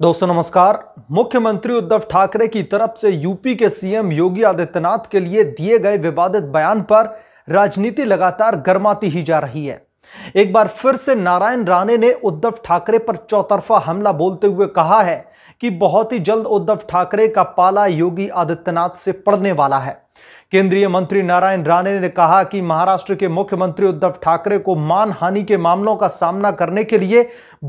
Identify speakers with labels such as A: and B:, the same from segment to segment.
A: दोस्तों नमस्कार मुख्यमंत्री उद्धव ठाकरे की तरफ से यूपी के सीएम योगी आदित्यनाथ के लिए दिए गए विवादित बयान पर राजनीति लगातार गर्माती ही जा रही है एक बार फिर से नारायण राणे ने उद्धव ठाकरे पर चौतरफा हमला बोलते हुए कहा है कि बहुत ही जल्द उद्धव ठाकरे का पाला योगी आदित्यनाथ से पड़ने वाला है केंद्रीय मंत्री नारायण राणे ने कहा कि महाराष्ट्र के मुख्यमंत्री उद्धव ठाकरे को मानहानि के मामलों का सामना करने के लिए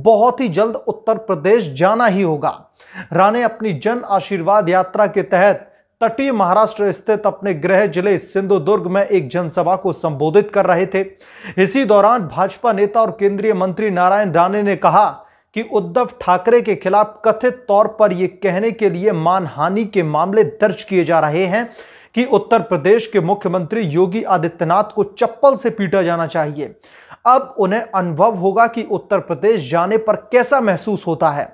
A: बहुत ही जल्द उत्तर प्रदेश जाना ही होगा राणे अपनी जन आशीर्वाद यात्रा के तहत तटीय महाराष्ट्र स्थित अपने गृह जिले सिंधुदुर्ग में एक जनसभा को संबोधित कर रहे थे इसी दौरान भाजपा नेता और केंद्रीय मंत्री नारायण राणे ने कहा कि उद्धव ठाकरे के खिलाफ कथित तौर पर यह कहने के लिए मानहानि के मामले दर्ज किए जा रहे हैं कि उत्तर प्रदेश के मुख्यमंत्री योगी आदित्यनाथ को चप्पल से पीटा जाना चाहिए अब उन्हें अनुभव होगा कि उत्तर प्रदेश जाने पर कैसा महसूस होता है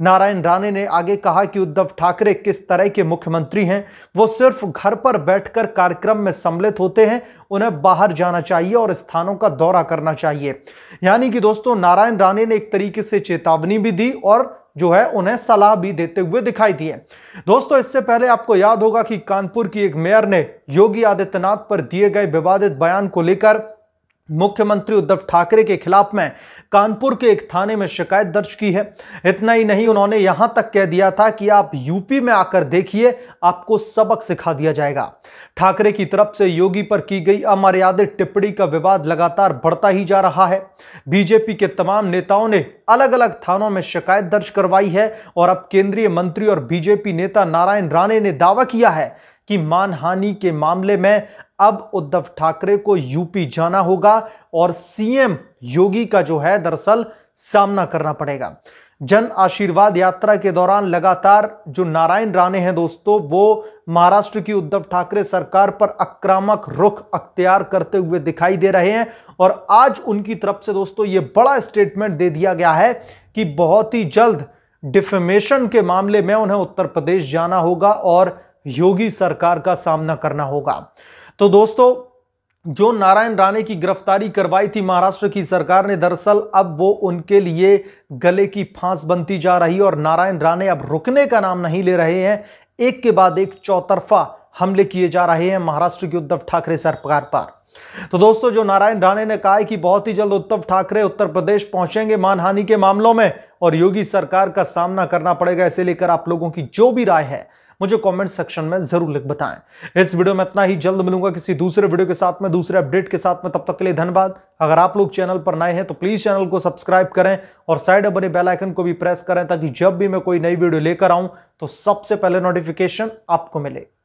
A: नारायण राणे ने आगे कहा कि उद्धव ठाकरे किस तरह के मुख्यमंत्री हैं वो सिर्फ घर पर बैठकर कार्यक्रम में सम्मिलित होते हैं उन्हें बाहर जाना चाहिए और स्थानों का दौरा करना चाहिए यानी कि दोस्तों नारायण राणे ने एक तरीके से चेतावनी भी दी और जो है उन्हें सलाह भी देते हुए दिखाई दिए दोस्तों इससे पहले आपको याद होगा कि कानपुर की एक मेयर ने योगी आदित्यनाथ पर दिए गए विवादित बयान को लेकर मुख्यमंत्री उद्धव ठाकरे के खिलाफ में कानपुर के एक थाने में शिकायत दर्ज की है इतना ही नहीं उन्होंने यहां तक कह दिया था कि आप यूपी में आकर देखिए आपको सबक सिखा दिया जाएगा ठाकरे की तरफ से योगी पर की गई अमर्यादित टिप्पणी का विवाद लगातार बढ़ता ही जा रहा है बीजेपी के तमाम नेताओं ने अलग अलग थानों में शिकायत दर्ज करवाई है और अब केंद्रीय मंत्री और बीजेपी नेता नारायण राणे ने दावा किया है कि मानहानि के मामले में अब उद्धव ठाकरे को यूपी जाना होगा और सीएम योगी का जो है दरअसल सामना करना पड़ेगा जन आशीर्वाद यात्रा के दौरान लगातार जो नारायण राणे हैं दोस्तों वो महाराष्ट्र की उद्धव ठाकरे सरकार पर आक्रामक रुख अख्तियार करते हुए दिखाई दे रहे हैं और आज उनकी तरफ से दोस्तों ये बड़ा स्टेटमेंट दे दिया गया है कि बहुत ही जल्द डिफेमेशन के मामले में उन्हें उत्तर प्रदेश जाना होगा और योगी सरकार का सामना करना होगा तो दोस्तों जो नारायण राणे की गिरफ्तारी करवाई थी महाराष्ट्र की सरकार ने दरअसल अब वो उनके लिए गले की फांस बनती जा रही और नारायण राणे अब रुकने का नाम नहीं ले रहे हैं एक के बाद एक चौतरफा हमले किए जा रहे हैं महाराष्ट्र की उद्धव ठाकरे सरकार पर तो दोस्तों जो नारायण राणे ने कहा है कि बहुत ही जल्द उद्धव ठाकरे उत्तर प्रदेश पहुंचेंगे मानहानि के मामलों में और योगी सरकार का सामना करना पड़ेगा इसे लेकर आप लोगों की जो भी राय है मुझे कमेंट सेक्शन में जरूर लिख बताएं इस वीडियो में इतना ही जल्द मिलूंगा किसी दूसरे वीडियो के साथ में दूसरे अपडेट के साथ में तब तक के लिए धन्यवाद अगर आप लोग चैनल पर नए हैं तो प्लीज चैनल को सब्सक्राइब करें और साइड बने बेलाइकन को भी प्रेस करें ताकि जब भी मैं कोई नई वीडियो लेकर आऊं तो सबसे पहले नोटिफिकेशन आपको मिले